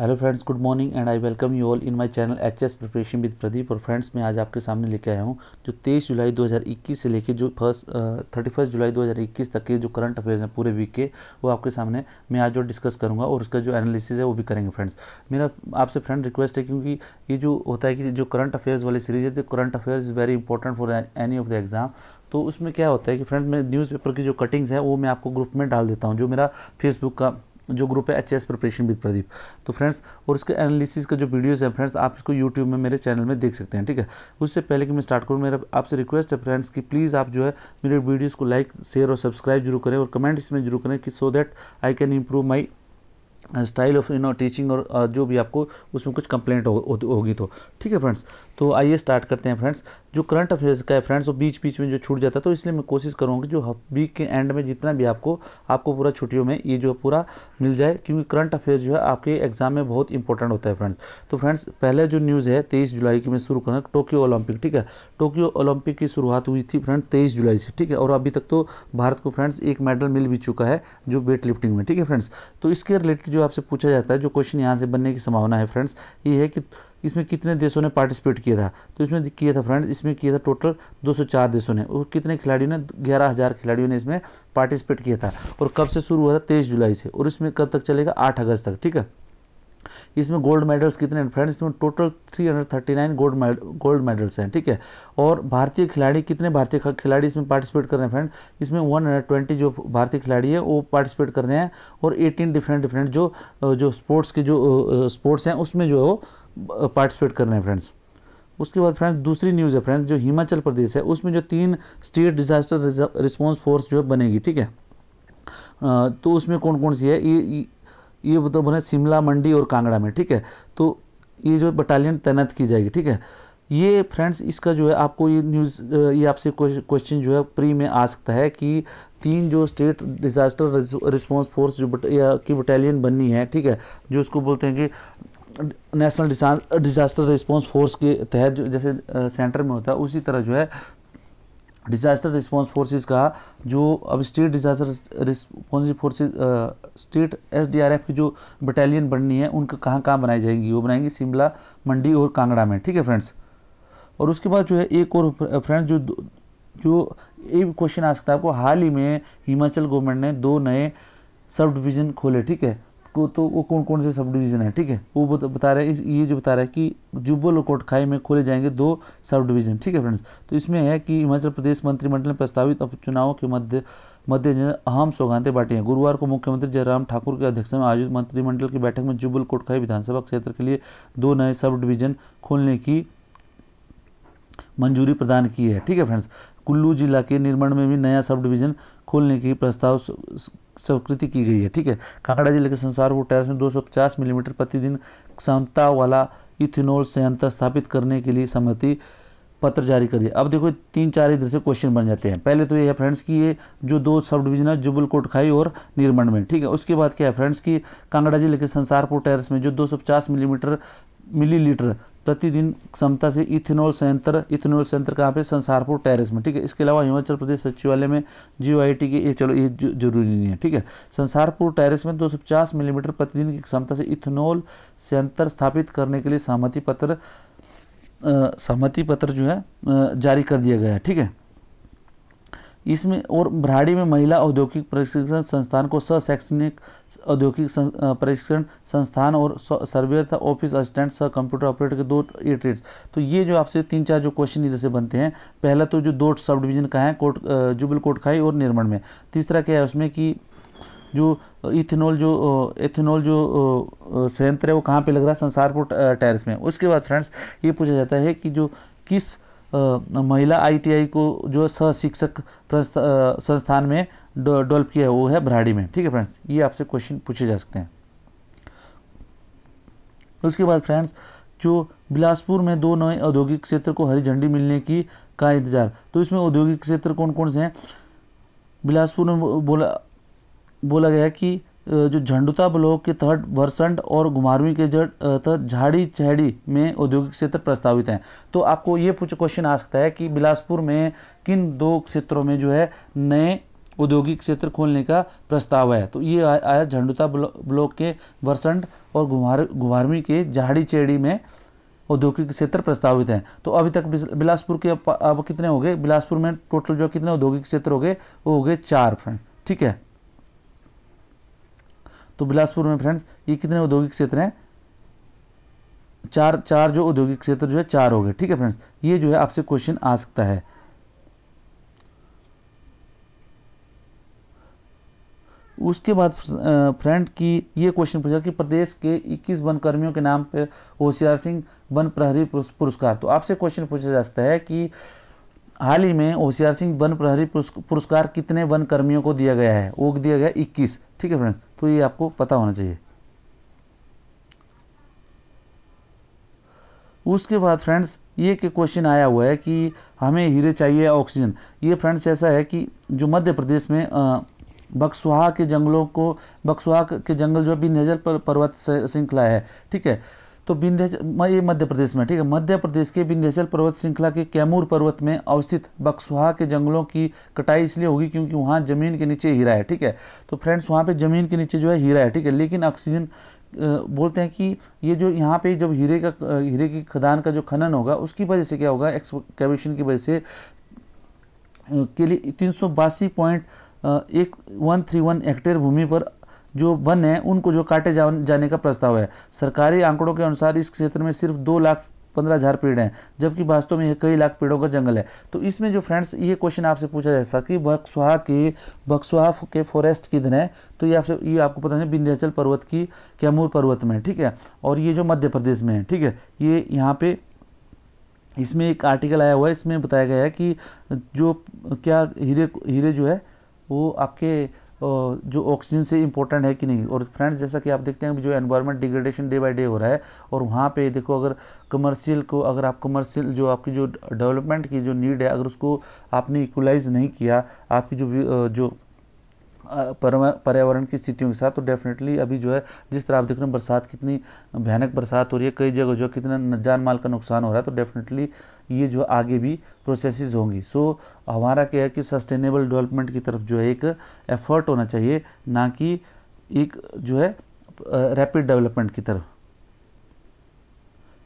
Hello friends good morning and I welcome you all in my channel H S preparation with Pradeep और friends मैं आज आपके सामने लेके आया हूँ जो 23 जुलाई 2021 से लेके जो फर्स्ट थर्टी फर्स्ट जुलाई 2021 तक के जो करंट अफेयर्स हैं पूरे वीक के वो आपके सामने मैं आज जो डिस्कस करूँगा और उसका जो एनालिसिस है वो भी करेंगे फ्रेंड्स मेरा आपसे फ्रेंड रिक्वेस्ट है क्योंकि ये जो होता है कि जो करंट अफेयर्स वाली सीरीज है तो current affairs is very important for any of the exam तो उसमें क्या होता है कि फ्रेंड्स मैं न्यूज़पेपर की जो कटिंग्स हैं वो मैं आपको ग्रुप में डाल देता हूँ जो मेरा फेसबुक का जो ग्रुप है H S preparation with Pradeep तो फ्रेंड्स और इसके एनालिसिस का जो वीडियोज़ है फ्रेंड्स आप इसको यूट्यूब में मेरे चैनल में देख सकते हैं ठीक है उससे पहले कि मैं स्टार्ट करूँ मेरा आपसे रिक्वेस्ट है फ्रेंड्स कि प्लीज़ आप जो है मेरे वीडियोज़ को लाइक शेयर और सब्सक्राइब जरूर करें और कमेंट इसमें जरूर करें कि so that I can improve my style of you know teaching और uh, जो भी आपको उसमें कुछ कंप्लेंट होगी हो, हो तो ठीक है फ्रेंड्स तो आइए स्टार्ट करते हैं फ्रेंड्स जो करंट अफेयर्स का है फ्रेंड्स वो बीच बीच में जो छूट जाता है तो इसलिए मैं कोशिश करूँगा कि जो वीक के एंड में जितना भी आपको आपको पूरा छुट्टियों में ये जो पूरा मिल जाए क्योंकि करंट अफेयर्स जो है आपके एग्जाम में बहुत इंपॉर्टेंट होता है फ्रेंड्स तो फ्रेंड्स पहले जो न्यूज़ है तेईस जुलाई की मैं शुरू करूँगा टोक्यो ओलंपिक ठीक है टोक्यो ओलंपिक की शुरुआत हुई थी फ्रेंड्स तेईस जुलाई से ठीक है और अभी तक तो भारत को फ्रेंड्स एक मेडल मिल भी चुका है जो वेट लिफ्टिंग में ठीक है फ्रेंड्स तो इसके रिलेटेड जो आपसे पूछा जाता है जो क्वेश्चन यहाँ से बनने की संभावना है फ्रेंड्स ये है कि इसमें कितने देशों ने पार्टिसिपेट किया था तो इसमें किया था फ्रेंड इसमें किया था टोटल 204 देशों ने और कितने खिलाड़ियों ने ग्यारह हज़ार खिलाड़ियों ने इसमें पार्टिसिपेट किया था और कब से शुरू हुआ था तेईस जुलाई से और इसमें कब तक चलेगा आठ अगस्त तक ठीक है इसमें गोल्ड मेडल्स कितने हैं फ्रेंड्स इसमें टोटल 339 गोल्ड गोल्ड मेडल्स हैं ठीक है और भारतीय खिलाड़ी कितने भारतीय खिलाड़ी इसमें पार्टिसिपेट कर रहे हैं फ्रेंड इसमें 120 जो भारतीय खिलाड़ी है वो पार्टिसिपेट कर रहे हैं और 18 डिफरेंट डिफरेंट जो जो स्पोर्ट्स के जो स्पोर्ट्स हैं उसमें जो है वो पार्टिसिपेट कर रहे हैं फ्रेंड्स उसके बाद फ्रेंड्स दूसरी न्यूज़ है फ्रेंड्स जो हिमाचल प्रदेश है उसमें जो तीन स्टेट डिजास्टर रिस्पॉन्स फोर्स जो है बनेगी ठीक है तो उसमें कौन कौन सी है ये ये मतलब बने शिमला मंडी और कांगड़ा में ठीक है तो ये जो बटालियन तैनात की जाएगी ठीक है ये फ्रेंड्स इसका जो है आपको ये न्यूज़ ये आपसे क्वेश्चन जो है प्री में आ सकता है कि तीन जो स्टेट डिज़ास्टर रिस्पॉन्स फोर्स जो बट, या की बटालियन बननी है ठीक है जो उसको बोलते हैं कि नेशनल डिजास्टर रिस्पांस फोर्स के तहत जैसे सेंटर में होता है उसी तरह जो है डिजास्टर रिस्पांस फोर्सेस का जो अब state disaster response forces state SDRF की जो बटालियन बननी है उनका कहाँ कहाँ बनाई जाएंगी वो बनाएंगी शिमला मंडी और कांगड़ा में ठीक है फ्रेंड्स और उसके बाद जो है एक और फ्रेंड्स जो जो एक क्वेश्चन आ सकता है आपको हाल ही में हिमाचल गवर्नमेंट ने दो नए सब डिवीज़न खोले ठीक है को तो वो कौन कौन से सब डिवीज़न है ठीक है वो बता रहे हैं ये जो बता रहा है कि जुब्बल और कोटखाई में खोले जाएंगे दो सब डिवीज़न ठीक है फ्रेंड्स तो इसमें है कि हिमाचल प्रदेश मंत्रिमंडल ने प्रस्तावित उपचुनावों के मध्य मध्य अहम सौगातें बांटी हैं गुरुवार को मुख्यमंत्री जयराम ठाकुर की अध्यक्षता में आयोजित मंत्रिमंडल की बैठक में जुब्बल कोटखाई विधानसभा क्षेत्र के लिए दो नए सब डिवीज़न खोलने की मंजूरी प्रदान की है ठीक है फ्रेंड्स कुल्लू जिला के निर्माण में भी नया सब डिवीज़न खोलने की प्रस्ताव स्वीकृति की गई है ठीक है कांगड़ा जिले के संसार वो टेरेस में 250 मिलीमीटर प्रतिदिन क्षमता वाला इथेनॉल संयंत्र स्थापित करने के लिए सहमति पत्र जारी कर दिया अब देखो तीन चार इधर से क्वेश्चन बन जाते हैं पहले तो ये है फ्रेंड्स कि ये जो दो सब डिवीजन है जुबल कोटखाई और निर्मण में ठीक है उसके बाद क्या है फ्रेंड्स कि कांगड़ा जिले के संसारपुर टेरस में जो 250 मिलीमीटर मिलीलीटर प्रतिदिन क्षमता से इथेनॉल संयंत्र इथेनॉल संयंत्र कहाँ पे संसारपुर टेरेस में ठीक है इसके अलावा हिमाचल प्रदेश सचिवालय में ओ आई टी की ये चलो ये जरूरी नहीं है ठीक है संसारपुर टेरेस में 250 मिलीमीटर प्रतिदिन की क्षमता से इथेनॉल संयंत्र स्थापित करने के लिए सहमति पत्र सहमति पत्र जो है जारी कर दिया गया है ठीक है इसमें और भ्राड़ी में महिला औद्योगिक प्रशिक्षण संस्थान को सशैक्षणिक औद्योगिक प्रशिक्षण संस्थान और सर्वेयर था ऑफिस असिस्टेंट सह कंप्यूटर ऑपरेटर के दो एट्रेट्स तो ये जो आपसे तीन चार जो क्वेश्चन इधर से बनते हैं पहला तो जो दो सब डिवीजन का है कोट जुबल कोटखाई और निर्मण में तीसरा क्या है उसमें कि जो इथेनॉल जो इथेनॉल जो संयंत्र है वो कहाँ पर लग रहा है संसारपुर टेरिस में उसके बाद फ्रेंड्स ये पूछा जाता है कि जो किस महिला आईटीआई को जो सह शिक्षक संस्थान में डेवलप किया है वो है भराड़ी में ठीक है फ्रेंड्स ये आपसे क्वेश्चन पूछे जा सकते हैं उसके बाद फ्रेंड्स जो बिलासपुर में दो नए औद्योगिक क्षेत्र को हरी झंडी मिलने की का इंतजार तो इसमें औद्योगिक क्षेत्र कौन कौन से हैं बिलासपुर में बोला बोला गया कि जो झंडुता ब्लॉक के थर्ड वर्संट और घुमारवी के जड़ तहत झाड़ी चहड़ी में औद्योगिक क्षेत्र प्रस्तावित हैं तो आपको ये पूछ क्वेश्चन आ सकता है कि बिलासपुर में किन दो क्षेत्रों में जो है नए औद्योगिक क्षेत्र खोलने का प्रस्ताव है तो ये आया झंडुता ब्लॉक के वर्संट और घुमार घुमारवी के झाड़ी चेड़ी में औद्योगिक क्षेत्र प्रस्तावित हैं तो अभी तक बिलासपुर के अब कितने हो गए बिलासपुर में टोटल जो कितने औद्योगिक क्षेत्र हो गए वो हो गए चार फ्रेंड ठीक है तो बिलासपुर में फ्रेंड्स ये कितने औद्योगिक क्षेत्र हैं चार चार जो औद्योगिक क्षेत्र जो है चार हो गए ठीक है फ्रेंड्स ये जो है आपसे क्वेश्चन आ सकता है उसके बाद फ्रेंड की ये क्वेश्चन पूछा कि प्रदेश के 21 वन कर्मियों के नाम पर होशियार सिंह वन प्रहरी पुरस्कार तो आपसे क्वेश्चन पूछा जा सकता है कि हाल ही में होशियार सिंह वन प्रहरी पुरस्कार कितने वन कर्मियों को दिया गया है वो दिया गया इक्कीस ठीक है फ्रेंड्स तो ये आपको पता होना चाहिए उसके बाद फ्रेंड्स ये के क्वेश्चन आया हुआ है कि हमें हीरे चाहिए ऑक्सीजन ये फ्रेंड्स ऐसा है कि जो मध्य प्रदेश में बक्सवाहा के जंगलों को बक्सवाहा के जंगल जो अभी नेजर पर्वत श्रृंखला है ठीक है तो विंध्याचल ये मध्य प्रदेश में ठीक है मध्य प्रदेश के विंध्याचल पर्वत श्रृंखला के कैमूर पर्वत में अवस्थित बक्सुहा के जंगलों की कटाई इसलिए होगी क्योंकि वहाँ ज़मीन के नीचे हीरा है ठीक है तो फ्रेंड्स वहाँ पे ज़मीन के नीचे जो है हीरा है ठीक है लेकिन ऑक्सीजन बोलते हैं कि ये जो यहाँ पे जब हीरे का हीरे की खदान का जो खनन होगा उसकी वजह से क्या होगा एक्सकेवेशन की वजह से के लिए तीन एक वन थ्री वन हेक्टेयर भूमि पर जो वन है उनको जो काटे जाने का प्रस्ताव है सरकारी आंकड़ों के अनुसार इस क्षेत्र में सिर्फ दो लाख पंद्रह हज़ार पेड़ हैं जबकि वास्तव में यह कई लाख पेड़ों का जंगल है तो इसमें जो फ्रेंड्स ये क्वेश्चन आपसे पूछा जाता था कि बक्सुहा के बक्सुहा के फॉरेस्ट किधर है तो ये आपसे ये आपको पता है विंध्याचल पर्वत की कैमूर पर्वत में ठीक है और ये जो मध्य प्रदेश में है ठीक है ये यहाँ पे इसमें एक आर्टिकल आया हुआ है इसमें बताया गया है कि जो क्या हीरे हीरे जो है वो आपके जो ऑक्सीजन से इम्पोर्टेंट है कि नहीं और फ्रेंड्स जैसा कि आप देखते हैं जो environment degradation day by day हो रहा है और वहाँ पे देखो अगर कमर्शियल को अगर आप कमर्शियल जो आपकी जो डेवलपमेंट की जो नीड है अगर उसको आपने इक्वलाइज नहीं किया आपकी जो जो पर्यावरण की स्थितियों के साथ तो डेफिनेटली अभी जो है जिस तरह आप देख रहे हो बरसात कितनी भयानक बरसात हो रही है कई जगह जो है कितना जान माल का नुकसान हो रहा है तो डेफिनेटली ये जो आगे भी प्रोसेसेस होंगी सो so, हमारा क्या है कि सस्टेनेबल डेवलपमेंट की तरफ जो है एक एफर्ट होना चाहिए ना कि एक जो है रैपिड डेवलपमेंट की तरफ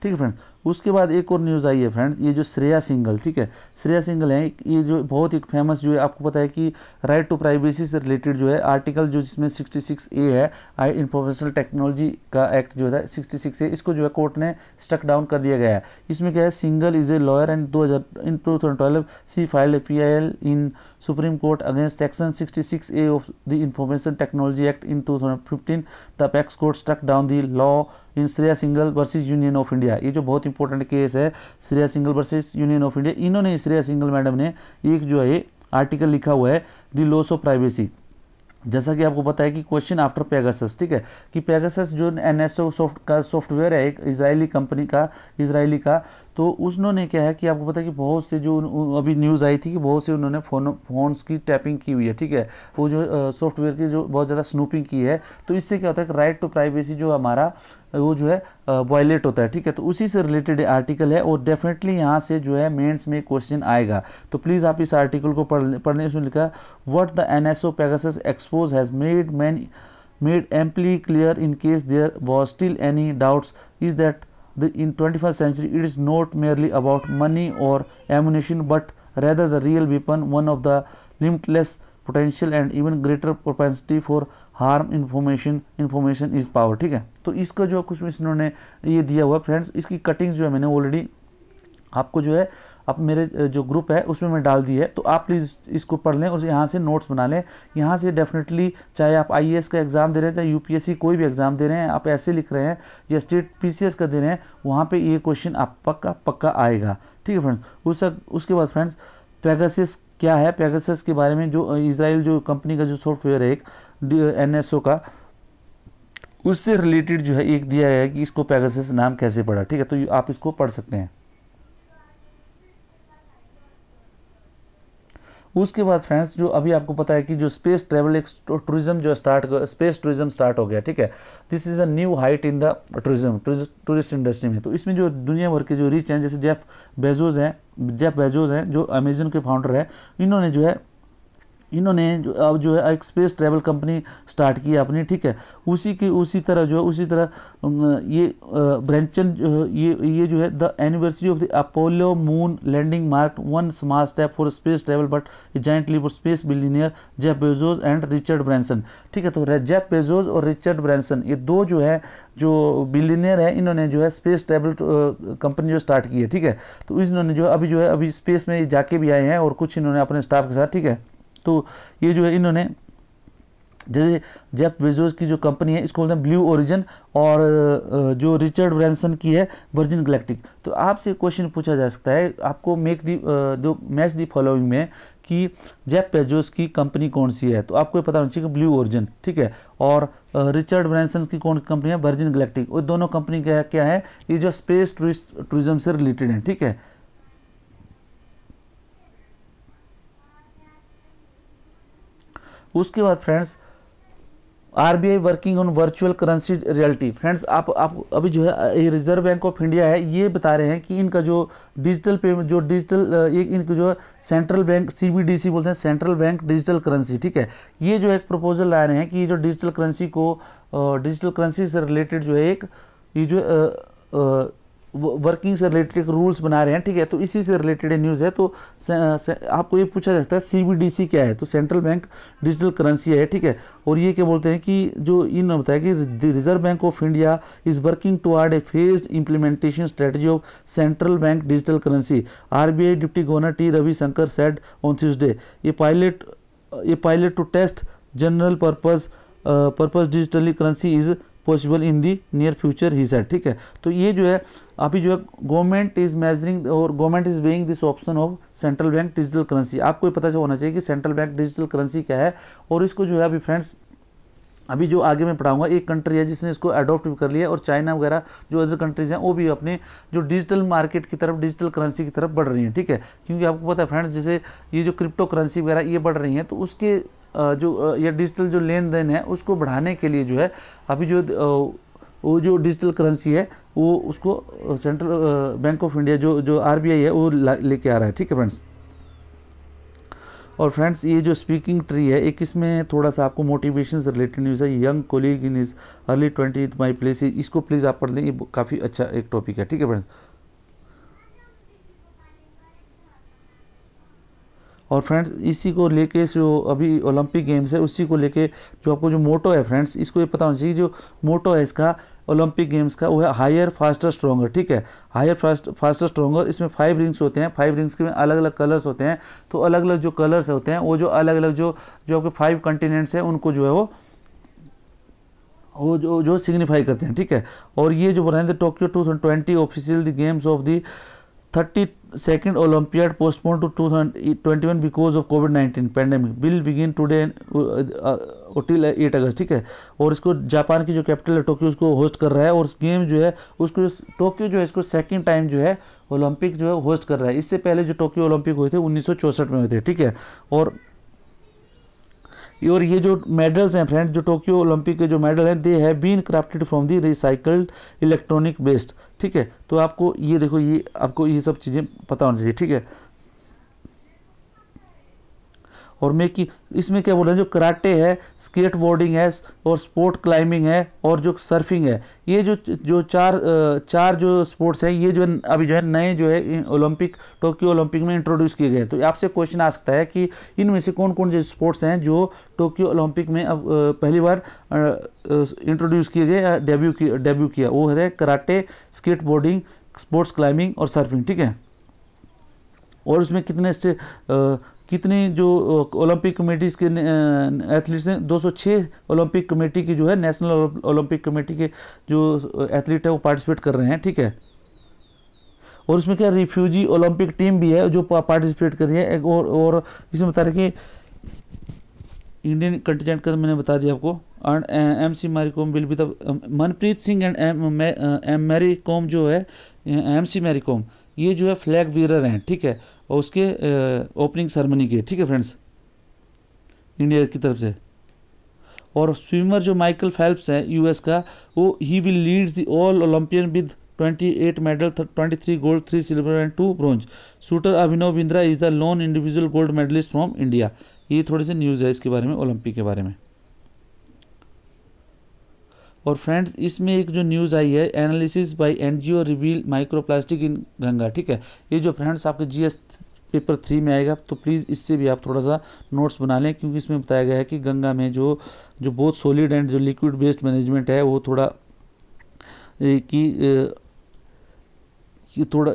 ठीक है फ्रेंड्स उसके बाद एक और न्यूज़ आई है फ्रेंड ये जो श्रेया सिंगल ठीक है श्रेया सिंगल है ये जो बहुत ही फेमस जो है आपको पता है कि राइट टू प्राइवेसी से रिलेटेड जो है आर्टिकल जो जिसमें 66 ए है आई इंफॉर्मेशन टेक्नोलॉजी का एक्ट जो है 66 ए इसको जो है कोर्ट ने स्टक डाउन कर दिया गया है इसमें क्या है Singhal is a lawyer and दो हज़ार in two thousand twelve she filed P I L in supreme court against section sixty six A of the information technology act in two thousand fifteen the apex court struck down the law in Shreya Singhal versus union of India ये जो बहुत ही important case है Shreya Singhal versus union of India इन्होंने Shreya single madam ने एक जो है आर्टिकल लिखा हुआ है दी लॉस ऑफ प्राइवेसी जैसा कि आपको पता है कि क्वेश्चन आफ्टर पेगासस ठीक है कि पेगासस जो एनएसओ सॉफ्ट का सॉफ्टवेयर है एक इजरायली कंपनी का इजरायली का तो उन्होंने क्या है कि आपको पता है कि बहुत से जो अभी न्यूज़ आई थी कि बहुत से उन्होंने फोन फोन्स की टैपिंग की हुई है ठीक है वो जो सॉफ्टवेयर की जो बहुत ज़्यादा स्नूपिंग की है तो इससे क्या होता है कि राइट टू प्राइवेसी जो हमारा वो जो है वायलेट होता है ठीक है तो उसी से रिलेटेड आर्टिकल है और डेफिनेटली यहाँ से जो है मेन्स में क्वेश्चन आएगा तो प्लीज़ आप इस आर्टिकल को पढ़ पढ़ने उसमें लिखा what the N S O expose has made man made amply clear in case there was still any doubts is that the, in 21st century it is not merely about money or ammunition but rather the real weapon one of the limitless potential and even greater propensity for harm information information is power ठीक है तो इसका जो कुछ इन्होंने ये दिया हुआ फ्रेंड्स इसकी कटिंग्स जो है मैंने ऑलरेडी आपको जो है अब मेरे जो ग्रुप है उसमें मैं डाल दी है तो आप प्लीज़ इसको पढ़ लें और यहाँ से नोट्स बना लें यहाँ से डेफिनेटली चाहे आप आई का एग्ज़ाम दे रहे हैं चाहे यू कोई भी एग्ज़ाम दे रहे हैं आप ऐसे लिख रहे हैं या स्टेट पी का दे रहे हैं वहाँ पर ये क्वेश्चन आप पक्का पक्का आएगा ठीक है फ्रेंड्स उस उसके बाद फ्रेंड्स पैगासिस क्या है पैगासिस के बारे में जो इसराइल जो कंपनी का जो सॉफ्टवेयर है एक एन का उससे रिलेटेड जो है एक दिया है कि इसको पैगासिस नाम कैसे पड़ा ठीक है तो आप इसको पढ़ सकते हैं उसके बाद फ्रेंड्स जो अभी आपको पता है कि जो स्पेस ट्रेवल एक टूरिज्म जो स्टार्ट स्पेस टूरिज्म स्टार्ट हो गया ठीक है this is a new height in the tourism tourist industry में तो इसमें जो दुनिया भर के जो रिच हैं जैसे जेफ बेजोज हैं जेफ बेजोज हैं जो अमेजन के फाउंडर हैं इन्होंने जो है इन्होंने जो अब जो है एक स्पेस ट्रैवल कंपनी स्टार्ट की अपनी ठीक है उसी की उसी तरह जो है उसी तरह ये ब्रेंचन ये ये जो है the anniversary of the Apollo moon landing mark one small step for space travel but jointly leap space billionaire Jeff Bezos and Richard Branson ठीक है तो जेफ बेजोज और रिचर्ड ब्रांसन ये दो जो है जो बिलीनियर है इन्होंने जो है स्पेस ट्रैवल कंपनी जो स्टार्ट की है ठीक है तो इन्होंने जो अभी जो है अभी स्पेस में जाके भी आए हैं और कुछ इन्होंने अपने स्टाफ के साथ ठीक है तो ये जो है इन्होंने जैसे जेफ बेजोस की जो कंपनी है इसको बोलते हैं ब्लू ओरिजिन और जो रिचर्ड ब्रैंसन की है वर्जिन गलेक्टिक तो आपसे क्वेश्चन पूछा जा सकता है आपको मेक दी दो मैच दी फॉलोइंग में कि जेफ पेजोस की कंपनी कौन सी है तो आपको पता होना चाहिए कि ब्लू ओरिजिन ठीक है और रिचर्ड ब्रैंसन की कौन कंपनी है वर्जिन गलेक्टिक और दोनों कंपनी क्या क्या है ये जो स्पेस टूरिस्ट टूरिज्म से रिलेटेड है ठीक है उसके बाद friends I working on virtual currency reality friends आप आप अभी जो है रिजर्व बैंक ऑफ इंडिया है ये बता रहे हैं कि इनका जो डिजिटल पेमेंट जो डिजिटल एक इनका जो सेंट्रल बैंक सी बोलते हैं सेंट्रल बैंक डिजिटल करेंसी ठीक है ये जो एक प्रपोजल ला रहे हैं कि ये जो डिजिटल करेंसी को डिजिटल करेंसी से रिलेटेड जो है एक ये जो वर्किंग से रिलेटेड रूल्स बना रहे हैं ठीक है तो इसी से रिलेटेड न्यूज़ है तो से, से, आपको ये पूछा जाता है सीबीडीसी क्या है तो सेंट्रल बैंक डिजिटल करेंसी है ठीक है और ये क्या बोलते हैं कि जो इन्होंने बताया कि reserve bank of India is working toward a phased implementation strategy of central bank digital currency I deputy governor T Ravishankar said on Tuesday ये पायलट ये pilot to test general purpose purpose digitally currency is possible in the near future he said ठीक है तो ये जो है अभी जो है गवर्नमेंट इज मेजरिंग और government is weighing this option of central bank digital currency आपको पता होना चाहिए कि सेंट्रल बैंक डिजिटल करेंसी क्या है और इसको जो है अभी फ्रेंड्स अभी जो आगे मैं पढ़ाऊंगा एक कंट्री है जिसने इसको अडॉप्ट कर लिया और चाइना वगैरह जो अदर कंट्रीज हैं वो भी अपने जो डिजिटल मार्केट की तरफ डिजिटल करेंसी की तरफ बढ़ रही हैं ठीक है क्योंकि आपको पता है फ्रेंड्स जैसे ये जो क्रिप्टो करेंसी वगैरह ये बढ़ रही हैं तो उसके जो या डिजिटल जो लेन देन है उसको बढ़ाने के लिए जो है अभी जो वो जो डिजिटल करेंसी है वो उसको सेंट्रल बैंक ऑफ इंडिया जो जो आर है वो लेके आ रहा है ठीक है फ्रेंड्स और फ्रेंड्स ये जो स्पीकिंग ट्री है एक इसमें थोड़ा सा आपको मोटिवेशन से रिलेटेड न्यूज़ है young colleague in is early twenty my place इसको प्लीज़ आप पढ़ लें ये काफ़ी अच्छा एक टॉपिक है ठीक है फ्रेंड्स और फ्रेंड्स इसी को लेके जो अभी ओलंपिक गेम्स है उसी को लेके जो आपको जो मोटो है फ्रेंड्स इसको ये पता होना चाहिए जो मोटो है इसका ओलंपिक गेम्स का वो है हायर फास्टर स्ट्रॉगर ठीक है हायर फास्ट फास्टर स्ट्रॉगर इसमें फाइव रिंग्स होते हैं फाइव रिंग्स के में अलग अलग कलर्स होते हैं तो अलग अलग जो कलर्स होते हैं वो जो अलग अलग जो जो आपके फाइव कंटिनेंट्स हैं उनको जो है वो वो जो जो सिग्निफाई करते हैं ठीक है और ये जो बनाए थे Tokyo two thousand twenty official the games of the thirty second to to postponed twenty one because of covid nineteen pandemic will begin today till eight August ठीक है और इसको जापान की जो कैपिटल है टोक्यो उसको होस्ट कर रहा है और गेम जो है उसको टोक्यो जो है इसको सेकेंड टाइम जो है ओलंपिक जो है होस्ट कर रहा है इससे पहले जो टोक्यो ओलंपिक हुए थे उन्नीस में हुए थे ठीक है और और ये जो मेडल्स हैं फ्रेंड जो टोक्यो ओलंपिक के जो मेडल हैं they have been crafted from the recycled electronic based ठीक है तो आपको ये देखो ये आपको ये सब चीज़ें पता होनी चाहिए ठीक है और मेकी इसमें क्या बोल रहे हैं जो कराटे है स्केट बोर्डिंग है और स्पोर्ट क्लाइंबिंग है और जो सर्फिंग है ये जो जो चार चार जो स्पोर्ट्स हैं ये जो अभी जो है नए जो है ओलंपिक टोक्यो ओलंपिक में इंट्रोड्यूस किए गए तो आपसे क्वेश्चन आ सकता है कि इनमें से कौन कौन से स्पोर्ट्स हैं जो टोक्यो ओलंपिक में अब पहली बार इंट्रोड्यूस किए गए डेब्यू किया डेब्यू किया वो है karate skateboarding sports climbing और सर्फिंग ठीक है और उसमें कितने से कितने जो ओलंपिक कमेटीज़ के एथलीट्स हैं 206 ओलंपिक कमेटी की जो है नेशनल ओलंपिक कमेटी के जो एथलीट है वो पार्टिसिपेट कर रहे हैं ठीक है और उसमें क्या रिफ्यूजी ओलंपिक टीम भी है जो पार्टिसिपेट कर रही है एक और, और इसमें बता रहे कि इंडियन कंटिजेंट का मैंने बता दिया आपको and M C Mary Kom will be the Manpreet Singh and M M Mary Kom जो है एम सी मैरी कॉम ये जो है फ्लैग वीरर हैं ठीक है और उसके ओपनिंग सेरेमनी के ठीक है फ्रेंड्स इंडिया की तरफ से और स्विमर जो माइकल फेल्प्स हैं यूएस का वो ही will lead the all Olympian with 28 medal 23 gold 3 silver and 2 bronze shooter Abhinav Bindra is the lone individual gold medallist from India ये थोड़े से न्यूज़ है इसके बारे में ओलंपिक के बारे में और फ्रेंड्स इसमें एक जो न्यूज़ आई है analysis by NGO reveal microplastic in Ganga ठीक है ये जो फ्रेंड्स आपके जीएस पेपर थ्री में आएगा तो प्लीज़ इससे भी आप थोड़ा सा नोट्स बना लें क्योंकि इसमें बताया गया है कि गंगा में जो जो बहुत सॉलिड एंड जो लिक्विड बेस्ड मैनेजमेंट है वो थोड़ा कि कि थोड़ा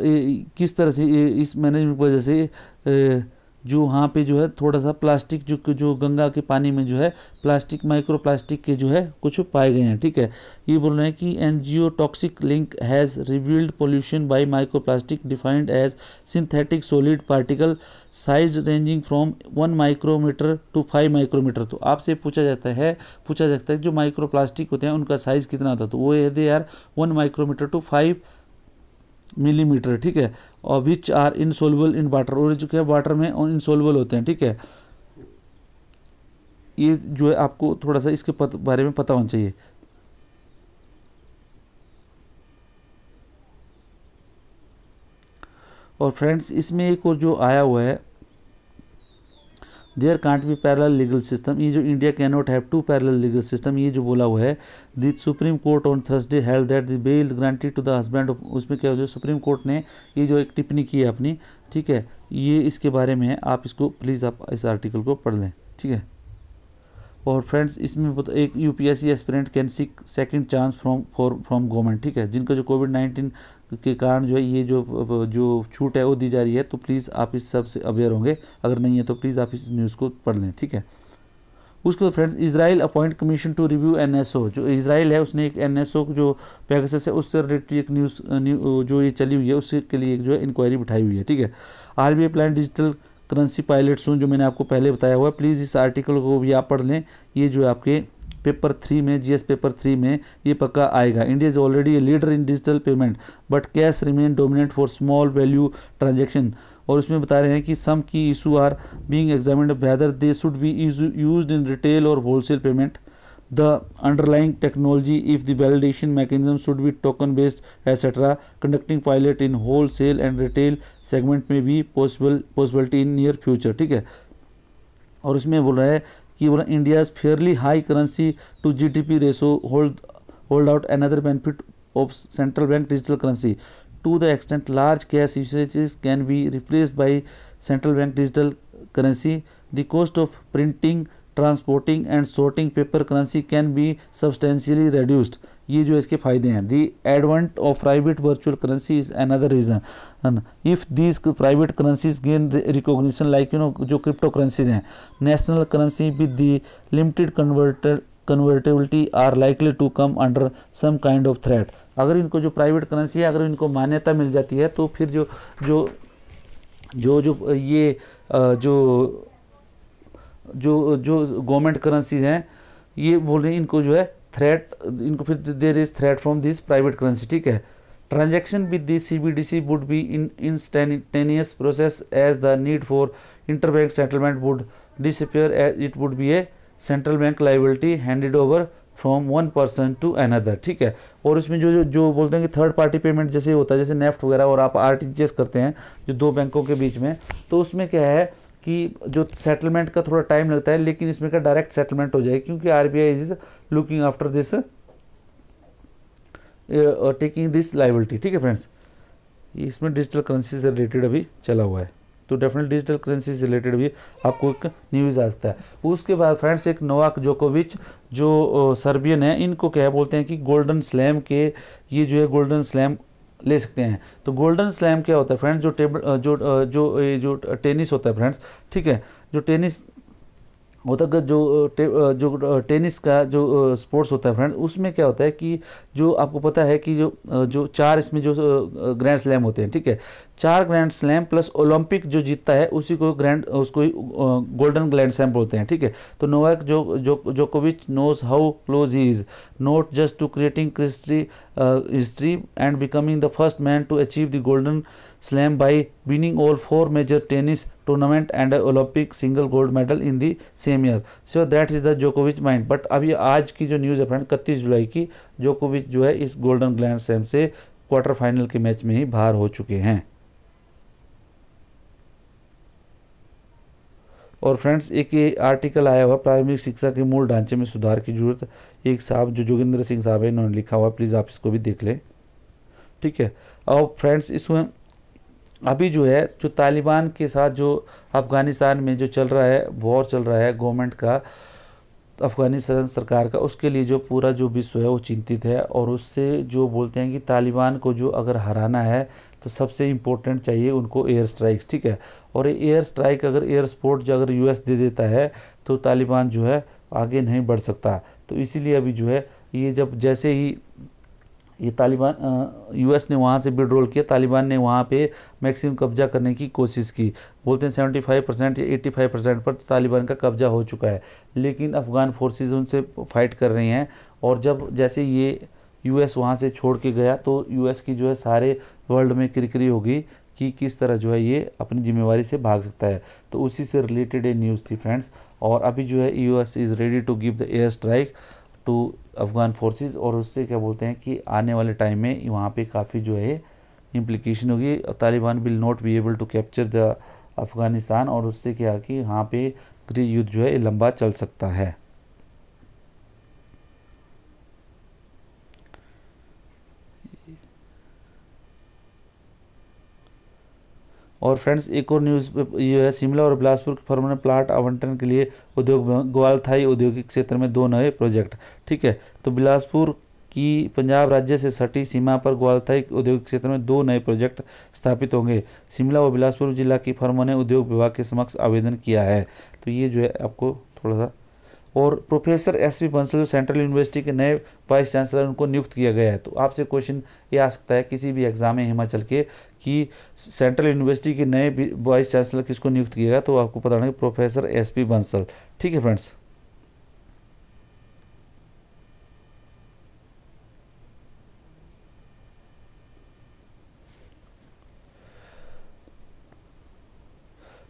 किस तरह से इस मैनेजमेंट की वजह से जो वहाँ पे जो है थोड़ा सा प्लास्टिक जो जो गंगा के पानी में जो है प्लास्टिक माइक्रो प्लास्टिक के जो है कुछ पाए गए हैं ठीक है ये बोल रहे हैं कि N G toxic link has revealed pollution by micro plastic defined as synthetic solid particle size ranging from one micrometer to five micrometer तो आपसे पूछा जाता है पूछा जाता है जो माइक्रो प्लास्टिक होते हैं उनका साइज़ कितना होता है तो वो यदि यार one micrometer to five millimeter ठीक है और विच आर इनसोलबल इन वाटर और जो क्या वाटर में और इनसोलबल होते हैं ठीक है ये जो है आपको थोड़ा सा इसके पत, बारे में पता होना चाहिए और फ्रेंड्स इसमें एक और जो आया हुआ है there can't be parallel legal system ये जो India can not have two parallel legal system ये जो बोला हुआ है the supreme court on Thursday held that the bail granted to the husband उसमें क्या हो सुप्रीम कोर्ट ने ये जो एक टिप्पणी की है अपनी ठीक है ये इसके बारे में है आप इसको प्लीज़ आप इस आर्टिकल को पढ़ लें ठीक है और फ्रेंड्स इसमें तो एक U P S C aspirant can seek second chance from for from government ठीक है जिनका जो कोविड नाइन्टीन के कारण जो है ये जो जो छूट है वो दी जा रही है तो प्लीज़ आप इस सब से अवेयर होंगे अगर नहीं है तो प्लीज़ आप इस न्यूज़ को पढ़ लें ठीक है उसके बाद friends Israel appoint commission to review ओ जो इसराइल है उसने एक एनएसओ जो पैगस है उससे रिलेटेड एक न्यूज़ न्यू, जो ये चली हुई है उसके लिए जो है इंक्वायरी बिठाई हुई है ठीक है R B plan digital currency pilot soon जो मैंने आपको पहले बताया हुआ है प्लीज़ इस आर्टिकल को भी आप पढ़ लें ये जो है आपके पेपर थ्री में जीएस पेपर थ्री में ये पक्का आएगा India is already a leader in digital payment but cash remain dominate for small value transaction और उसमें बता रहे हैं कि some key issue are being examine whether they should be use in retail और wholesale payment the underlying technology if the validation mechanism should be token based etcetera conducting pilot in wholesale and retail segment में भी possible possibility in near future ठीक है और उसमें बोल रहा है कि बोला India fairly high currency to GDP ratio hold hold out another benefit of central bank digital currency to the extent large cash usages can be replace by central bank digital currency the cost of printing transporting and sorting paper currency can be substantially reduced ये जो इसके फ़ायदे हैं the advent of private virtual currency is another reason if these private currencies gain recognition like you know जो crypto currencies हैं national currency with the limited converted convertibility are likely to come under some kind of threat अगर इनको जो private currency है अगर इनको मान्यता मिल जाती है तो फिर जो जो जो जो ये जो जो जो गवर्नमेंट करेंसीज हैं ये बोल रहे हैं इनको जो है थ्रेट इनको फिर there is threat from this private currency ठीक है transaction with this C B D C would be in instantaneous process as the need for bank settlement would disappear as it would be a central bank liability handed over from one person to another ठीक है और उसमें जो जो जो बोलते हैं कि थर्ड पार्टी पेमेंट जैसे होता है जैसे नेफ्ट वगैरह और आप आर करते हैं जो दो बैंकों के बीच में तो उसमें क्या है कि जो सेटलमेंट का थोड़ा टाइम लगता है लेकिन इसमें का डायरेक्ट सेटलमेंट हो जाए क्योंकि R B I is looking after this taking this liability ठीक है फ्रेंड्स इसमें डिजिटल करेंसी से रिलेटेड अभी चला हुआ है तो डेफिनेट डिजिटल करेंसी से रिलेटेड भी आपको एक न्यूज़ आ सकता है उसके बाद फ्रेंड्स एक नोवाक जोकोविच जो सर्बियन uh, है इनको क्या बोलते हैं कि गोल्डन स्लैम के ये जो है गोल्डन स्लैम ले सकते हैं तो गोल्डन स्लैम क्या होता है फ्रेंड्स जो टेबल जो जो जो, टेनिस होता है फ्रेंड्स ठीक है जो टेनिस होता है जो टे, जो टेनिस का जो स्पोर्ट्स होता है फ्रेंड उसमें क्या होता है कि जो आपको पता है कि जो जो चार इसमें जो ग्रैंड स्लैम होते हैं ठीक है चार ग्रैंड स्लैम प्लस ओलंपिक जो जीतता है उसी को ग्रैंड उसको गोल्डन ग्रैंड स्लैम बोलते हैं ठीक है तो नोवाक जो जो जोकोविच knows how close he is not just to creating क्रिस्ट्री history and becoming the first man to achieve the golden slam by winning all four major tennis tournament and Olympic single gold medal in the same year so that is the जोकोविच mind but अभी आज की जो news है friend इकतीस जुलाई की जोकोविच जो है इस गोल्डन ग्लैंड स्लैम से क्वार्टर फाइनल के मैच में ही बाहर हो चुके हैं और फ्रेंड्स एक ये आर्टिकल आया हुआ प्राथमिक शिक्षा के मूल ढांचे में सुधार की जरूरत एक साहब जो जोगिंद्र सिंह साहब है इन्होंने लिखा हुआ प्लीज़ आप इसको भी देख लें ठीक है और फ्रेंड्स इसमें अभी जो है जो तालिबान के साथ जो अफ़गानिस्तान में जो चल रहा है वॉर चल रहा है गवर्नमेंट का अफ़गानिस्तान सरकार का उसके लिए जो पूरा जो विश्व है वो चिंतित है और उससे जो बोलते हैं कि तालिबान को जो अगर हराना है तो सबसे इम्पोर्टेंट चाहिए उनको एयर स्ट्राइक्स ठीक है और ये एयर स्ट्राइक अगर एयर सपोर्ट जो अगर यूएस दे देता है तो तालिबान जो है आगे नहीं बढ़ सकता तो इसीलिए अभी जो है ये जब जैसे ही ये तालिबान यूएस ने वहाँ से विड्रोल किया तालिबान ने वहाँ पे मैक्सिमम कब्जा करने की कोशिश की बोलते हैं सेवेंटी फाइव परसेंट या एट्टी फाइव परसेंट पर तालिबान का कब्जा हो चुका है लेकिन अफ़गान फोर्सेज उनसे फाइट कर रही हैं और जब जैसे ये यूएस वहाँ से छोड़ के गया तो यूएस की जो है सारे वर्ल्ड में क्रिक्री होगी कि किस तरह जो है ये अपनी जिम्मेवारी से भाग सकता है तो उसी से रिलेटेड ये न्यूज़ थी फ्रेंड्स और अभी जो है US is ready to give the air strike to Afghan forces और उससे क्या बोलते हैं कि आने वाले टाइम में वहाँ पे काफ़ी जो है इम्प्लीकेशन होगी Taliban will not be able to capture the Afghanistan और उससे क्या कि वहाँ पे गृह युद्ध जो है लंबा चल सकता है और फ्रेंड्स एक और न्यूज़ ये है शिमला और बिलासपुर के फर्म ने प्लाट आवंटन के लिए उद्योग ग्वालथाई औद्योगिक क्षेत्र में दो नए प्रोजेक्ट ठीक है तो बिलासपुर की पंजाब राज्य से सटी सीमा पर ग्वालथाई औद्योगिक क्षेत्र में दो नए प्रोजेक्ट स्थापित होंगे शिमला और बिलासपुर जिला की फर्मों ने उद्योग विभाग के समक्ष आवेदन किया है तो ये जो है आपको थोड़ा सा और प्रोफेसर एस पी बंसल जो सेंट्रल यूनिवर्सिटी के नए वाइस चांसलर उनको नियुक्त किया गया है तो आपसे क्वेश्चन ये आ सकता है किसी भी एग्जाम में हिमाचल के कि सेंट्रल यूनिवर्सिटी के नए वाइस चांसलर किसको नियुक्त किया गया तो आपको पता होना प्रोफेसर एस पी बंसल ठीक है फ्रेंड्स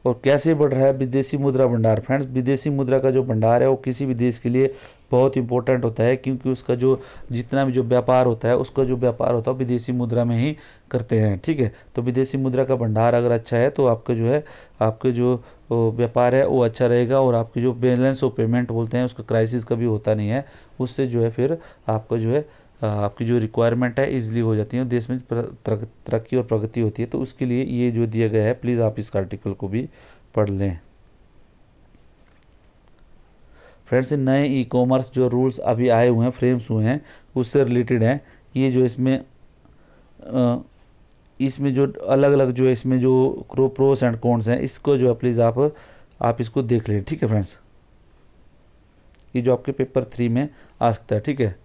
और कैसे बढ़ रहा है विदेशी मुद्रा भंडार फ्रेंड्स विदेशी मुद्रा का जो भंडार है वो किसी भी देश के लिए बहुत इंपॉर्टेंट होता है क्योंकि उसका जो जितना भी जो व्यापार होता है उसका जो व्यापार होता है विदेशी मुद्रा में ही करते हैं ठीक है तो विदेशी मुद्रा का भंडार अगर अच्छा है तो आपका जो है आपके जो व्यापार है वो अच्छा रहेगा और आपके जो बैलेंस ऑफ पेमेंट बोलते हैं उसका क्राइसिस कभी होता नहीं है उससे जो है फिर आपका जो है आपकी जो रिक्वायरमेंट है इजली हो जाती है और देश में तरक्की और प्रगति होती है तो उसके लिए ये जो दिया गया है प्लीज़ आप इस आर्टिकल को भी पढ़ लें फ्रेंड्स नए ई कॉमर्स जो रूल्स अभी आए हुए हैं फ्रेम्स हुए हैं उससे रिलेटेड हैं ये जो इसमें इसमें जो अलग अलग जो इसमें जो क्रो प्रोस एंड कॉन्स हैं इसको जो है प्लीज़ आप आप इसको देख लें ठीक है फ्रेंड्स ये जो आपके पेपर थ्री में आ सकता है ठीक है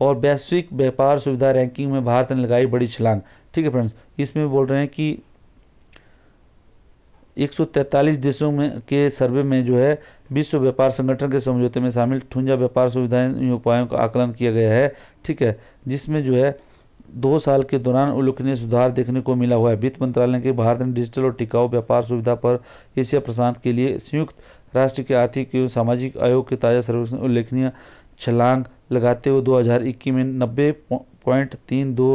और वैश्विक व्यापार सुविधा रैंकिंग में भारत ने लगाई बड़ी छलांग ठीक है फ्रेंड्स इसमें बोल रहे हैं कि 143 देशों में के सर्वे में जो है विश्व व्यापार संगठन के समझौते में शामिल ठुंजा व्यापार सुविधाएं उपायों का आकलन किया गया है ठीक है जिसमें जो है दो साल के दौरान उल्लेखनीय सुधार देखने को मिला हुआ है वित्त मंत्रालय के भारत ने डिजिटल और टिकाऊ व्यापार सुविधा पर एशिया प्रशांत के लिए संयुक्त राष्ट्र के आर्थिक एवं सामाजिक आयोग के ताज़ा सर्वेक्षण उल्लेखनीय छलांग लगाते हुए 2021 में नब्बे पॉइंट तीन दो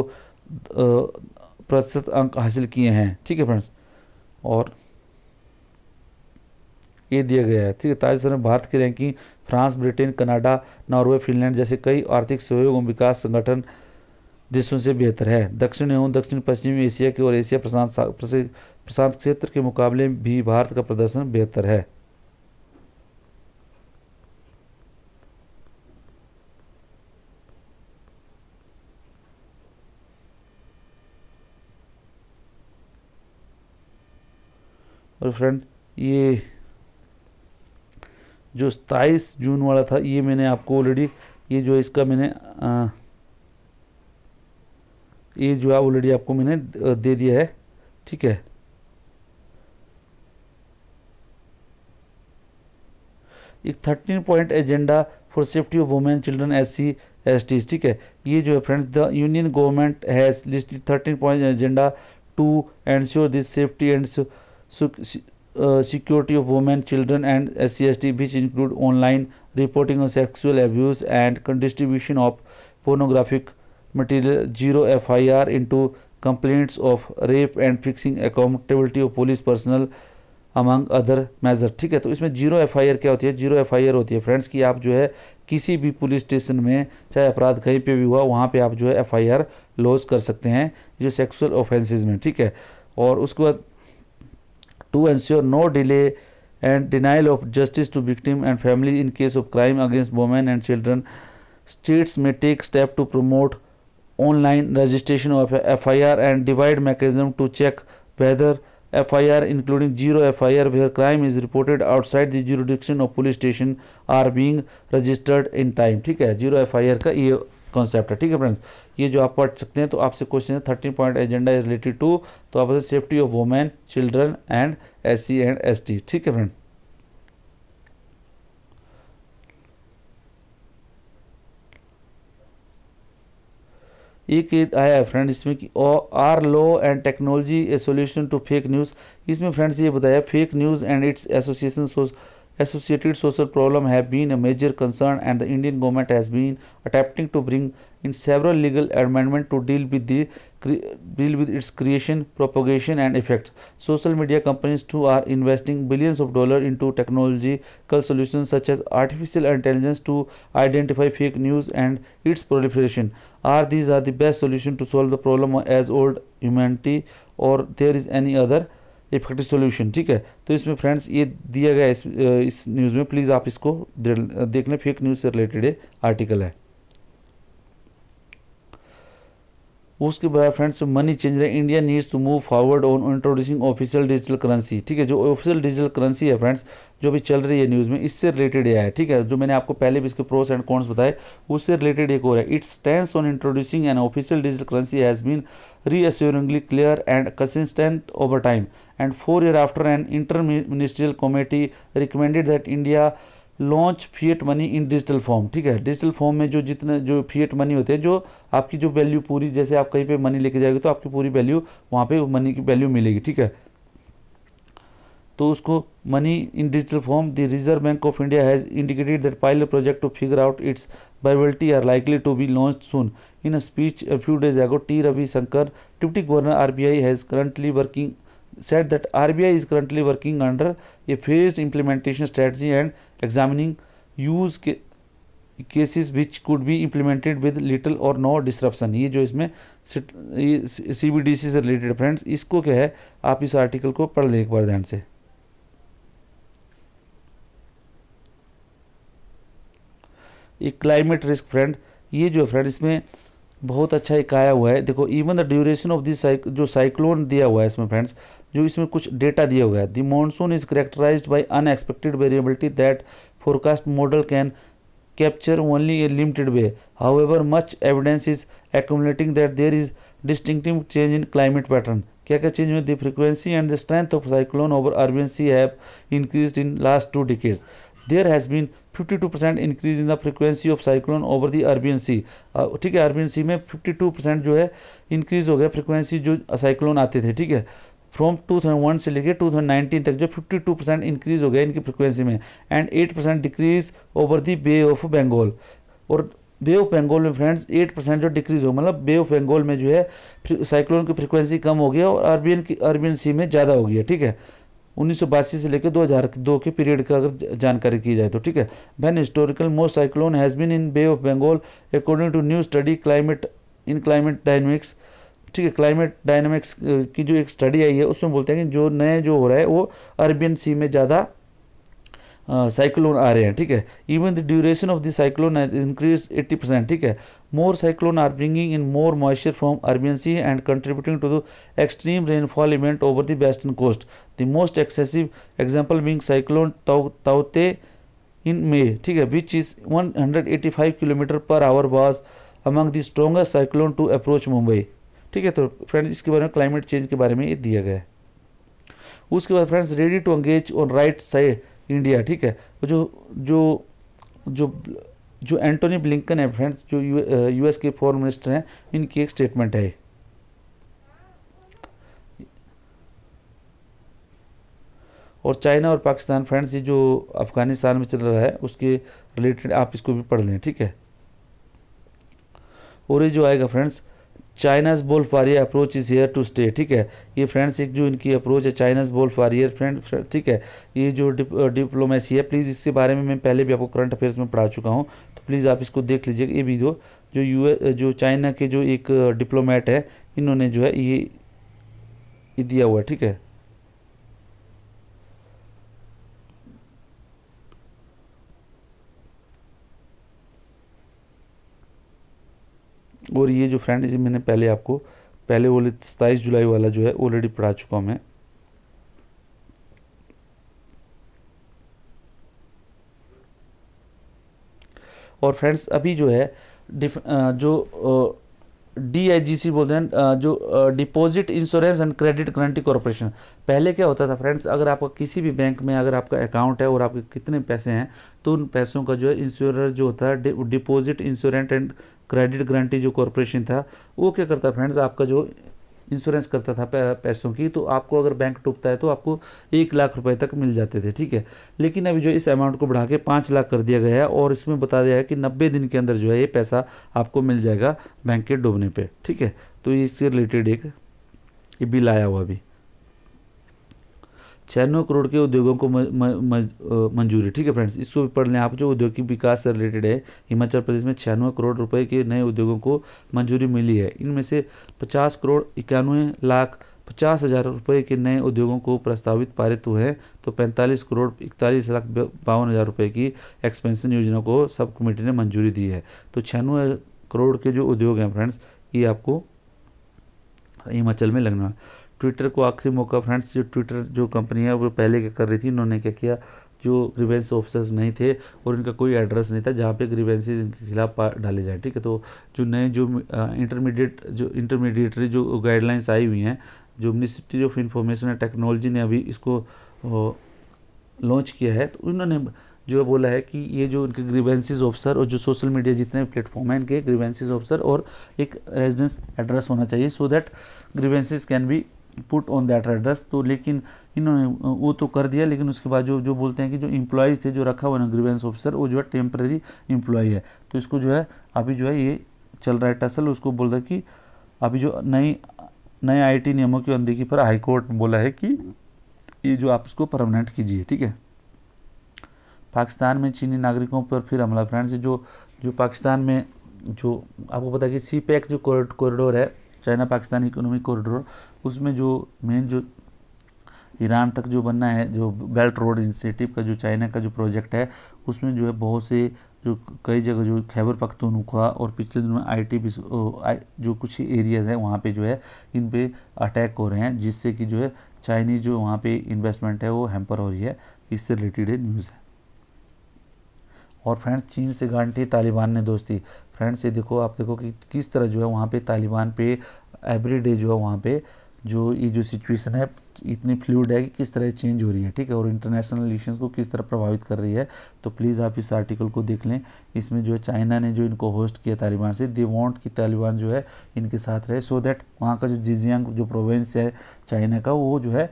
प्रतिशत अंक हासिल किए हैं ठीक है फ्रेंड्स और ये दिया गया है ठीक है ताजा समय भारत की ranking France Britain Canada Norway Finland जैसे कई आर्थिक सहयोग एवं विकास संगठन देशों से बेहतर है दक्षिण एवं दक्षिण पश्चिमी एशिया के और एशिया प्रशांत प्रशांत क्षेत्र के मुकाबले भी भारत का प्रदर्शन बेहतर है और फ्रेंड ये जो सताईस जून वाला था ये मैंने आपको ऑलरेडी ये जो इसका मैंने आ, ये जो है ऑलरेडी आपको मैंने दे दिया है ठीक है एक thirteen point agenda for safety of women children S C S T ठीक है ये जो है friends the union government has list thirteen point agenda to ensure this safety and security of women children and S C S T which include online reporting on sexual abuse and distribution of pornographic material zero F I R into complaints of rape and fixing accountability of police personnel among other major ठीक है तो इसमें zero F I are क्या होती है zero F I are होती है friends की आप जो है किसी भी पुलिस स्टेशन में चाहे अपराध कहीं पर भी हुआ वहाँ पर आप जो है एफ आई आर लॉज कर सकते हैं जो सेक्सुअल ऑफेंसेज में ठीक है और उसके बाद to ensure no delay and denial of justice to victim and family in case of crime against women and children states may take step to promote online registration of fir and divide mechanism to check whether fir including zero fir where crime is reported outside the jurisdiction of police station are being registered in time ठीक है zero fir का ये concept है ठीक है friends ये जो आप पढ़ सकते हैं तो आपसे क्वेश्चन है thirteen point agenda is related to तो आप safety of women children and S C and S T ठीक है फ्रेंड एक आया है फ्रेंड इसमें कि are law and technology a solution to fake news इसमें फ्रेंड्स ये बताया fake news and its association Associated social problems have been a major concern and the Indian government has been attempting to bring in several legal amendments to deal with the deal with its creation, propagation and effect. Social media companies too are investing billions of dollars into technological solutions such as artificial intelligence to identify fake news and its proliferation. Are these are the best solution to solve the problem as old humanity or there is any other effective solution ठीक है तो इसमें friends ये दिया गया इस, इस news में प्लीज़ आप इसको देख लें फेक न्यूज़ से रिलेटेड आर्टिकल है उसके बाद friends money change India needs to move forward on introducing official digital currency ठीक है जो ऑफिशियल डिजिटल करेंसी है फ्रेंड्स जो भी चल रही है न्यूज़ में इससे रिलेटेड यह है ठीक है जो मैंने आपको पहले भी इसके प्रोस एंड कॉन्स बताए उससे रिलेटेड एक और है its stand on introducing an official digital currency has been reassuringly clear and consistent over time and four year after an inter ministerial committee recommended that India launch fiat money in digital form ठीक है digital form में जो जितने जो fiat money होते हैं जो आपकी जो वैल्यू पूरी जैसे आप कहीं पे मनी लेके जाएंगे तो आपकी पूरी वैल्यू वहाँ पे मनी की वैल्यू मिलेगी ठीक है तो उसको money in digital form the Reserve bank of India has indicated that pilot project to figure out its viability are likely to be launch soon in a speech a few days ago T Ravi Shankar deputy governor R I has currently working set that R B I is currently working under a phased implementation strategy and examining use के cases which could be implemented with little और no disruption ये जो इसमें सी B D सी से related friends इसको क्या है आप इस आर्टिकल को पढ़ लें एक बार ध्यान से एक क्लाइमेट रिस्क फ्रेंड ये जो फ्रेंड इसमें बहुत अच्छा एक आया हुआ है देखो even the duration of this जो साइक्लोन दिया हुआ है इसमें फ्रेंड्स जो इसमें कुछ डेटा दिया हुआ है the monsoon is characterize by unexpected variability that forecast model can capture only a limited way however much evidence is accumulating that there is distinctive change in climate pattern क्या क्या change हुए the frequency and the strength of cyclone over Arabian Sea have increase in last two decades there has been 52 percent increase in the frequency of cyclone over the Arabian Sea ठीक है Arabian सी में 52 percent जो है increase हो गया frequency जो cyclone आते थे ठीक है फ्रॉम 2001 से लेकर 2019 तक जो 52 परसेंट इंक्रीज हो गया इनकी फ्रिक्वेंसी में and 8 percent decrease over the Bay of Bengal और बे ऑफ बंगाल में फ्रेंड्स 8 परसेंट जो डिक्रीज हो मतलब बे ऑफ बंगाल में जो है साइक्लोन की फ्रिक्वेंसी कम हो गया और अरबियन की अरबियन सी में ज़्यादा हो गया ठीक है उन्नीस से लेकर 2002 के पीरियड का अगर जानकारी की जाए तो ठीक है when historical most cyclone has been in Bay of Bengal according to new study climate in climate dynamics ठीक है क्लाइमेट डायनामिक्स की जो एक स्टडी आई है उसमें बोलते हैं कि जो नए जो हो रहा है वो अरबियन सी में ज़्यादा साइक्लोन आ रहे हैं ठीक है even the duration of the cyclone increase 80 percent ठीक है more cyclone are bringing in more moisture from Arabian Sea and contributing to the extreme rainfall event over the western coast the most excessive example being cyclone ताउते in May ठीक है which is one kilometer per hour was among the strongest cyclone to approach Mumbai ठीक है तो friends इसके बारे में climate change के बारे में ये दिया गया है उसके बाद friends ready to engage on right side India ठीक है जो जो जो जो एंटोनी ब्लिंकन है फ्रेंड्स जो यूएस uh, के फॉरन मिनिस्टर हैं इनकी एक स्टेटमेंट है और चाइना और पाकिस्तान फ्रेंड्स ये जो अफगानिस्तान में चल रहा है उसके रिलेटेड आप इसको भी पढ़ लें ठीक है और ये जो आएगा फ्रेंड्स चाइनाज बोल warrior approach is here to stay ठीक है ये फ्रेंड्स एक जो इनकी अप्रोच है चाइनाज बोल फारियर फ्रेंड ठीक है ये जो डिप, डिप्लोमेसी uh, है प्लीज़ इसके बारे में मैं पहले भी आपको करंट अफेयर्स में पढ़ा चुका हूँ तो प्लीज़ आप इसको देख लीजिएगा ये वीडियो जो यू जो चाइना uh, के जो एक डिप्लोमेट uh, है इन्होंने जो है ये दिया हुआ है ठीक है और ये जो फ्रेंड इसे मैंने पहले आपको पहले वो सताईस जुलाई वाला जो है ऑलरेडी पढ़ा चुका हूँ मैं और फ्रेंड्स अभी जो है जो डी बोलते हैं जो deposit insurance and credit guarantee corporation पहले क्या होता था फ्रेंड्स अगर आपका किसी भी बैंक में अगर आपका अकाउंट है और आपके कितने पैसे हैं तो उन पैसों का जो है इंश्योरेंस जो होता है deposit insurance and credit guarantee जो कॉरपोरेशन था वो क्या करता फ्रेंड्स आपका जो इंश्योरेंस करता था पैसों की तो आपको अगर बैंक डूबता है तो आपको एक लाख रुपए तक मिल जाते थे ठीक है लेकिन अभी जो इस अमाउंट को बढ़ा के पाँच लाख कर दिया गया है और इसमें बता दिया है कि नब्बे दिन के अंदर जो है ये पैसा आपको मिल जाएगा बैंक के डूबने पर ठीक है तो इससे रिलेटेड एक बिल आया हुआ अभी छियानवे करोड़ के उद्योगों को मंजूरी ठीक है फ्रेंड्स इसको भी पढ़ लें आप जो उद्योग की विकास से रिलेटेड है हिमाचल प्रदेश में छियानवे करोड़ रुपए के नए उद्योगों को मंजूरी मिली है इनमें से पचास करोड़ इक्यानवे लाख पचास हज़ार रुपये के नए उद्योगों को प्रस्तावित पारित हुए हैं तो पैंतालीस करोड़ इकतालीस लाख बावन हज़ार रुपये की एक्सपेंशन योजना को सब कमेटी ने मंजूरी दी है तो छियानवे करोड़ के जो उद्योग हैं फ्रेंड्स ये आपको हिमाचल में लगना ट्विटर को आखिरी मौका फ्रेंड्स जो ट्विटर जो कंपनी है वो पहले क्या कर रही थी इन्होंने क्या किया जो ग्रीवेंस ऑफिसर्स नहीं थे और इनका कोई एड्रेस नहीं था जहाँ पे ग्रीवेंसीज इनके खिलाफ डाले जाए ठीक है तो जो नए जो इंटरमीडिएट जो इंटरमीडिएटरी जो गाइडलाइंस आई हुई हैं जो ministry of information and technology ने अभी इसको लॉन्च किया है तो उन्होंने जो बोला है कि ये जो इनके ग्रीवेंसीज ऑफिसर और जो सोशल मीडिया जितने प्लेटफॉर्म हैं इनके ग्रीवेंसीज ऑफिसर और एक रेजिडेंस एड्रेस होना चाहिए so that grievances can be put on that address तो लेकिन इन्होंने वो तो कर दिया लेकिन उसके बाद जो जो बोलते हैं कि जो इम्प्लॉयज़ थे जो रखा हुआ ना ग्रीवेंस ऑफिसर वो जो है टेम्प्रेरी इम्प्लॉय है तो इसको जो है अभी जो है ये चल रहा है टसल उसको बोल रहा है कि अभी जो नई नए आईटी नियमों की अनदेखी पर हाईकोर्ट ने बोला है कि ये जो आप इसको परमानेंट कीजिए ठीक है पाकिस्तान में चीनी नागरिकों पर फिर हमला से जो जो पाकिस्तान में जो आपको पता है कि सी पैक जो कॉरिडोर है चाइना पाकिस्तान इकोनॉमिक कॉरिडोर उसमें जो मेन जो ईरान तक जो बनना है जो बेल्ट रोड इनिशिएटिव का जो चाइना का जो प्रोजेक्ट है उसमें जो है बहुत से जो कई जगह जो खैबर पख्तूनख्वा और पिछले दिनों में आई टी जो कुछ एरियाज़ हैं वहाँ पे जो है इन पे अटैक हो रहे हैं जिससे कि जो है चाइनीज़ जो वहाँ पे इन्वेस्टमेंट है वो हैम्पर हो रही है इससे रिलेटेड है न्यूज़ है और फ्रेंड्स चीन से गांठी तालिबान ने दोस्ती फ्रेंड्स ये देखो आप देखो कि किस तरह जो है वहाँ पर तालिबान पे एवरी डे जो है वहाँ पर जो ये जो सिचुएशन है इतनी फ्लूड है कि किस तरह चेंज हो रही है ठीक है और इंटरनेशनल रिलेशन को किस तरह प्रभावित कर रही है तो प्लीज़ आप इस आर्टिकल को देख लें इसमें जो है चाइना ने जो इनको होस्ट किया तालिबान से दे वॉन्ट कि तालिबान जो है इनके साथ रहे सो दैट वहाँ का जो जिजियांग जो प्रोविंस है चाइना का वो जो है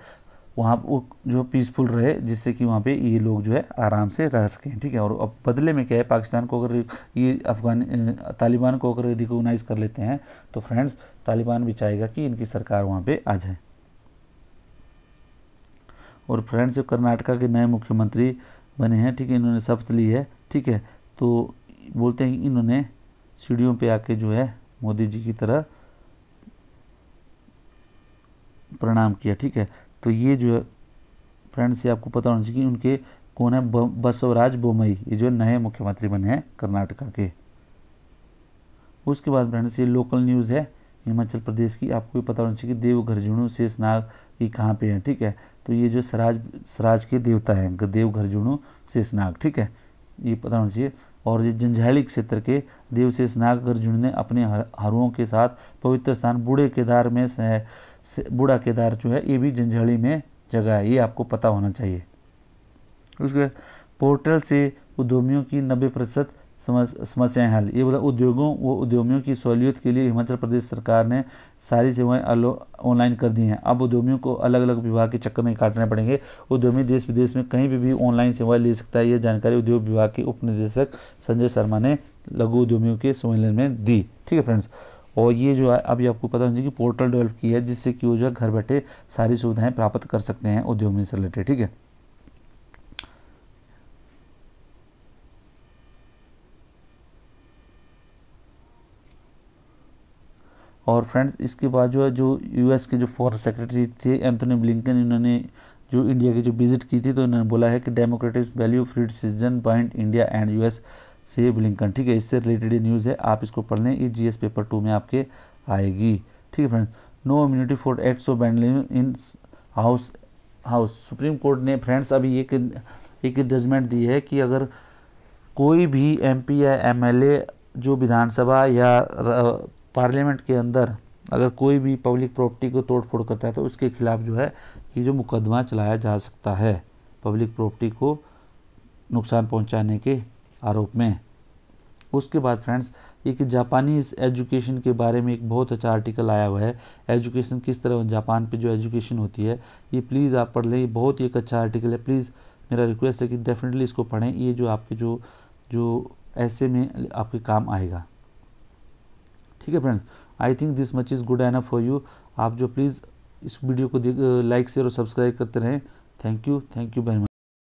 वहाँ वो जो पीसफुल रहे जिससे कि वहाँ पे ये लोग जो है आराम से रह सकें ठीक है और अब बदले में क्या है पाकिस्तान को अगर ये अफगान तालिबान को अगर रिकोगनाइज़ कर लेते हैं तो फ्रेंड्स तालिबान भी चाहेगा कि इनकी सरकार वहाँ पे आ जाए और फ्रेंड्स जो कर्नाटका के नए मुख्यमंत्री बने हैं ठीक है इन्होंने शपथ ली है ठीक है तो बोलते हैं इन्होंने सीढ़ियों पे आके जो है मोदी जी की तरह प्रणाम किया ठीक है तो ये जो है फ्रेंड्स ये आपको पता होना चाहिए कि उनके कौन है बसवराज बोमई ये जो नए मुख्यमंत्री बने हैं कर्नाटका के उसके बाद फ्रेंड्स ये लोकल न्यूज़ है हिमाचल प्रदेश की आपको ये पता होना चाहिए कि देवघर जुणू शेषनाग ये कहाँ पे है ठीक है तो ये जो सराज सराज के देवता हैं देवघर जुणू शेषनाग ठीक है ये पता होना चाहिए और ये जंझैली क्षेत्र के देवशेष नाग अर्जुन ने अपने हरुओं के साथ पवित्र स्थान बूढ़े केदार में बूढ़ा केदार जो है ये भी जंझैली में जगह है ये आपको पता होना चाहिए उसके पोर्टल से उद्यमियों की नब्बे प्रतिशत समस्याएं हल ये बोला उद्योगों व उद्यमियों की सहूलियत के लिए हिमाचल प्रदेश सरकार ने सारी सेवाएं ऑनलाइन कर दी हैं अब उद्यमियों को अलग अलग विभाग के चक्कर नहीं काटने पड़ेंगे उद्यमी देश विदेश में कहीं भी, ऑनलाइन सेवाएं ले सकता है यह जानकारी उद्योग विभाग के उप निदेशक संजय शर्मा ने लघु उद्यमियों के सम्मेलन में दी ठीक है फ्रेंड्स और ये जो है अभी आपको पता होना चाहिए कि पोर्टल डेवलप किया है जिससे कि वो जो है घर बैठे सारी सुविधाएं प्राप्त कर सकते हैं उद्योग से रिलेटेड ठीक है और फ्रेंड्स इसके बाद जो है जो यूएस के जो फॉरेन सेक्रेटरी थे एंथनी ब्लिंकन इन्होंने जो इंडिया की जो विजिट की थी तो इन्होंने बोला है कि democratic value free decision bind India and US से ब्लिंकन ठीक है इससे रिलेटेड न्यूज़ है आप इसको पढ़ लें ये जी पेपर टू में आपके आएगी ठीक है friends no immunity for act of band in house house supreme court ने फ्रेंड्स अभी एक एक जजमेंट दी है कि अगर कोई भी एमपी या एमएलए जो विधानसभा या पार्लियामेंट के अंदर अगर कोई भी पब्लिक प्रॉपर्टी को तोड़फोड़ करता है तो उसके खिलाफ जो है ये जो मुकदमा चलाया जा सकता है पब्लिक प्रॉपर्टी को नुकसान पहुंचाने के आरोप में उसके बाद फ्रेंड्स एक जापानीज़ एजुकेशन के बारे में एक बहुत अच्छा आर्टिकल आया हुआ है एजुकेशन किस तरह जापान पे जो एजुकेशन होती है ये प्लीज़ आप पढ़ लें ये बहुत ही एक अच्छा आर्टिकल है प्लीज़ मेरा रिक्वेस्ट है कि डेफिनेटली इसको पढ़ें ये जो आपके जो जो ऐसे में आपके काम आएगा ठीक है friends I think this much is good enough for you आप जो प्लीज़ इस वीडियो को लाइक शेयर और सब्सक्राइब करते रहें thank you thank you very much